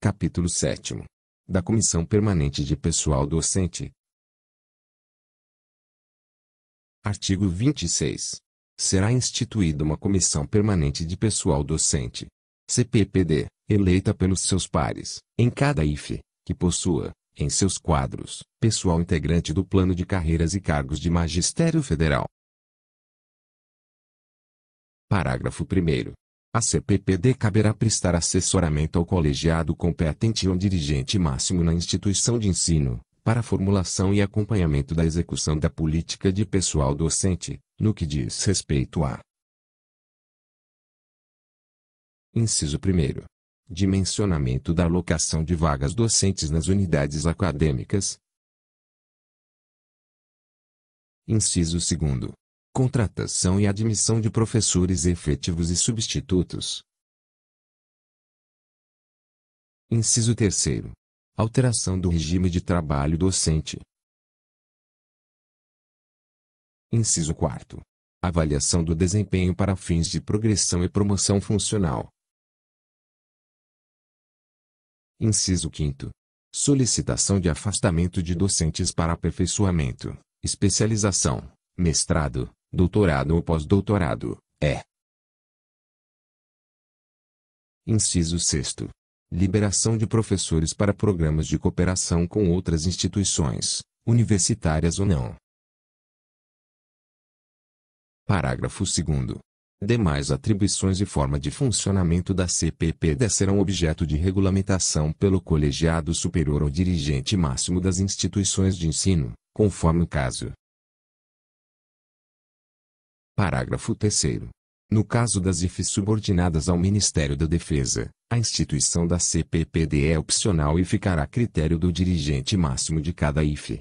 Capítulo 7. Da Comissão Permanente de Pessoal Docente. Artigo 26. Será instituída uma Comissão Permanente de Pessoal Docente, CPPD, eleita pelos seus pares, em cada IFE, que possua, em seus quadros, pessoal integrante do plano de carreiras e cargos de Magistério Federal. Parágrafo 1. A CPPD caberá prestar assessoramento ao colegiado competente ou dirigente máximo na instituição de ensino, para formulação e acompanhamento da execução da política de pessoal docente, no que diz respeito a. Inciso 1. Dimensionamento da alocação de vagas docentes nas unidades acadêmicas. Inciso 2 contratação e admissão de professores efetivos e substitutos. Inciso 3. Alteração do regime de trabalho docente. Inciso 4. Avaliação do desempenho para fins de progressão e promoção funcional. Inciso 5. Solicitação de afastamento de docentes para aperfeiçoamento, especialização, mestrado, doutorado ou pós-doutorado, é. Inciso 6. Liberação de professores para programas de cooperação com outras instituições, universitárias ou não. Parágrafo 2. Demais atribuições e forma de funcionamento da CPPD serão objeto de regulamentação pelo colegiado superior ou dirigente máximo das instituições de ensino, conforme o caso. Parágrafo 3 No caso das IFs subordinadas ao Ministério da Defesa, a instituição da CPPD é opcional e ficará a critério do dirigente máximo de cada IF.